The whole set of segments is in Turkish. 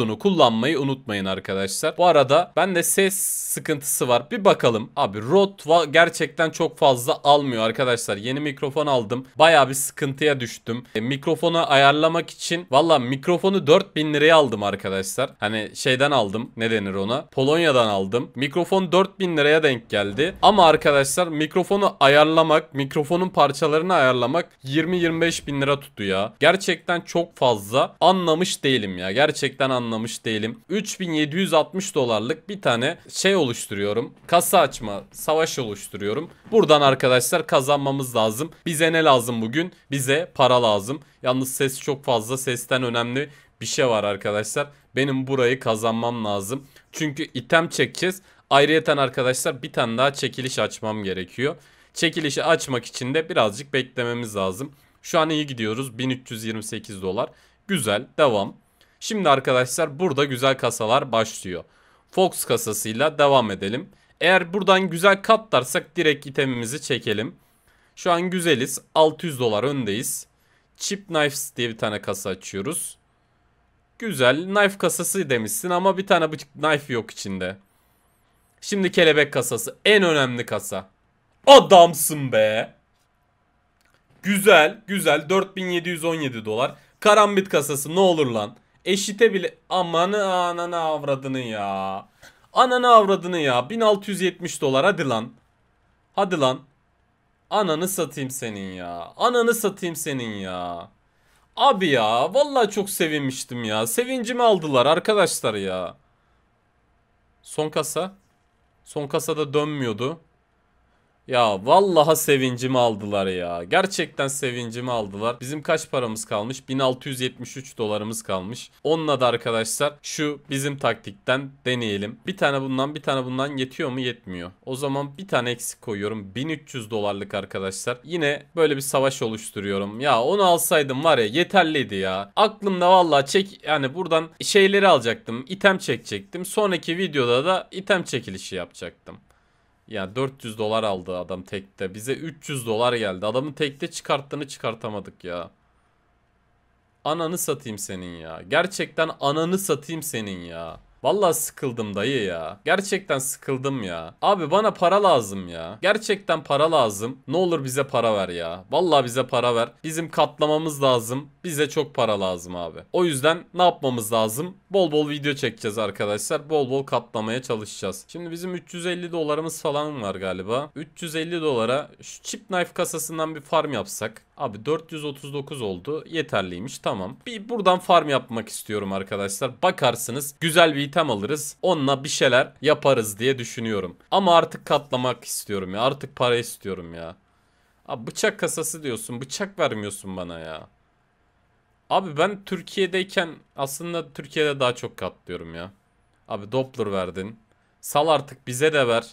modunu kullanmayı unutmayın arkadaşlar. Bu arada ben de ses sıkıntısı var. Bir bakalım. Abi Rode gerçekten çok fazla almıyor arkadaşlar. Yeni mikrofon aldım. Baya bir sıkıntıya düştüm. E, mikrofonu ayarlamak için valla mikrofonu 4000 liraya aldım arkadaşlar. Hani şeyden aldım. Ne denir ona? Polonya'dan aldım. Mikrofon 4000 liraya denk geldi. Ama arkadaşlar mikrofonu ayarlamak, mikrofonun parçalarını ayarlamak 20-25 bin lira tuttu ya. Gerçekten çok fazla anlamış değilim ya. Gerçekten anlamış anlamış değilim. 3760 dolarlık bir tane şey oluşturuyorum. Kasa açma, savaş oluşturuyorum. Buradan arkadaşlar kazanmamız lazım. Bize ne lazım bugün? Bize para lazım. Yalnız ses çok fazla. Sesten önemli bir şey var arkadaşlar. Benim burayı kazanmam lazım. Çünkü item çekeceğiz. Ayrıyeten arkadaşlar bir tane daha çekiliş açmam gerekiyor. Çekilişi açmak için de birazcık beklememiz lazım. Şu an iyi gidiyoruz. 1328 dolar. Güzel. Devam. Şimdi arkadaşlar burada güzel kasalar başlıyor. Fox kasasıyla devam edelim. Eğer buradan güzel katlarsak direkt itemimizi çekelim. Şu an güzeliz. 600 dolar öndeyiz. Chip Knives diye bir tane kasa açıyoruz. Güzel. Knife kasası demişsin ama bir tane bıçak knife yok içinde. Şimdi kelebek kasası. En önemli kasa. Adamsın be. Güzel. Güzel. 4717 dolar. Karambit kasası ne olur lan. Eşite bile amanı ananı avradını ya. Ananı avradını ya. 1670 dolar hadi lan. Hadi lan. Ananı satayım senin ya. Ananı satayım senin ya. Abi ya vallahi çok sevinmiştim ya. Sevincimi aldılar arkadaşlar ya. Son kasa. Son kasada dönmüyordu. Ya vallaha sevincimi aldılar ya. Gerçekten sevincimi aldılar. Bizim kaç paramız kalmış? 1673 dolarımız kalmış. Onunla da arkadaşlar şu bizim taktikten deneyelim. Bir tane bundan bir tane bundan yetiyor mu? Yetmiyor. O zaman bir tane eksik koyuyorum. 1300 dolarlık arkadaşlar. Yine böyle bir savaş oluşturuyorum. Ya onu alsaydım var ya yeterliydi ya. Aklımda vallahi çek yani buradan şeyleri alacaktım. item çekecektim. Sonraki videoda da item çekilişi yapacaktım. Yani 400 dolar aldı adam tekte. Bize 300 dolar geldi. Adamın tekte çıkarttığını çıkartamadık ya. Ananı satayım senin ya. Gerçekten ananı satayım senin ya. Vallahi sıkıldım dayı ya. Gerçekten sıkıldım ya. Abi bana para lazım ya. Gerçekten para lazım. Ne olur bize para ver ya. Vallahi bize para ver. Bizim katlamamız lazım. Bize çok para lazım abi. O yüzden ne yapmamız lazım? Bol bol video çekeceğiz arkadaşlar. Bol bol katlamaya çalışacağız. Şimdi bizim 350 dolarımız falan var galiba. 350 dolara şu chip knife kasasından bir farm yapsak. Abi 439 oldu. Yeterliymiş. Tamam. Bir buradan farm yapmak istiyorum arkadaşlar. Bakarsınız güzel bir item alırız. Onunla bir şeyler yaparız diye düşünüyorum. Ama artık katlamak istiyorum ya. Artık para istiyorum ya. Abi bıçak kasası diyorsun. Bıçak vermiyorsun bana ya. Abi ben Türkiye'deyken aslında Türkiye'de daha çok katlıyorum ya. Abi Doppler verdin. Sal artık bize de ver.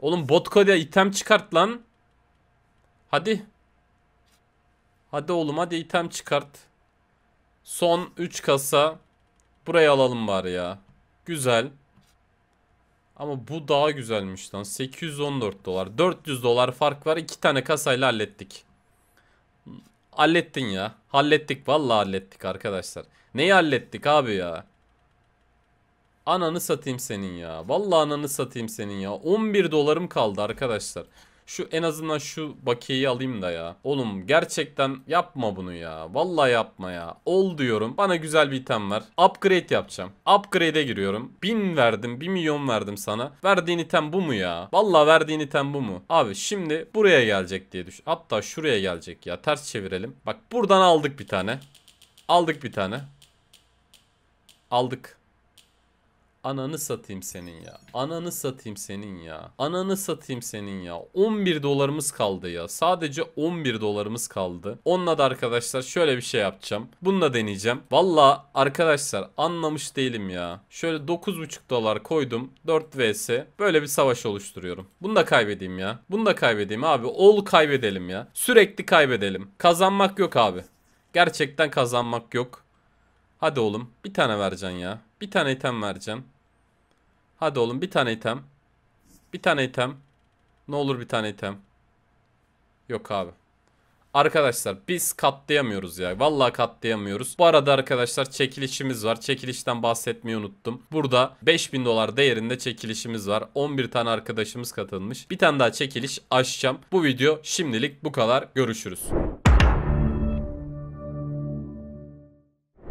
Oğlum Botko'da item çıkart lan. Hadi. Hadi oğlum hadi item çıkart. Son 3 kasa. Burayı alalım bari ya. Güzel. Ama bu daha güzelmiş lan. 814 dolar. 400 dolar fark var. İki tane kasayla hallettik. Hallettin ya. Hallettik. Vallahi hallettik arkadaşlar. Neyi hallettik abi ya? Ananı satayım senin ya. Vallahi ananı satayım senin ya. 11 dolarım kaldı arkadaşlar. Şu en azından şu bakiyeyi alayım da ya. Oğlum gerçekten yapma bunu ya. Vallahi yapma ya. Ol diyorum. Bana güzel bir item ver. Upgrade yapacağım. Upgrade'e giriyorum. 1000 verdim. 1 milyon verdim sana. Verdiğin item bu mu ya? Vallahi verdiğin item bu mu? Abi şimdi buraya gelecek diye düşün. Hatta şuraya gelecek ya. Ters çevirelim. Bak buradan aldık bir tane. Aldık bir tane. Aldık. Ananı satayım senin ya. Ananı satayım senin ya. Ananı satayım senin ya. 11 dolarımız kaldı ya. Sadece 11 dolarımız kaldı. Onunla da arkadaşlar şöyle bir şey yapacağım. Bununla deneyeceğim. Valla arkadaşlar anlamış değilim ya. Şöyle 9,5 dolar koydum. 4 vs. Böyle bir savaş oluşturuyorum. Bunu da kaybedeyim ya. Bunu da kaybedeyim abi. Ol kaybedelim ya. Sürekli kaybedelim. Kazanmak yok abi. Gerçekten kazanmak yok. Hadi oğlum bir tane vereceksin ya. Bir tane item vereceğim. Hadi oğlum bir tane item. Bir tane item. Ne olur bir tane item. Yok abi. Arkadaşlar biz katlayamıyoruz ya. Vallahi katlayamıyoruz. Bu arada arkadaşlar çekilişimiz var. Çekilişten bahsetmeyi unuttum. Burada 5000 dolar değerinde çekilişimiz var. 11 tane arkadaşımız katılmış. Bir tane daha çekiliş açacağım. Bu video şimdilik bu kadar. Görüşürüz.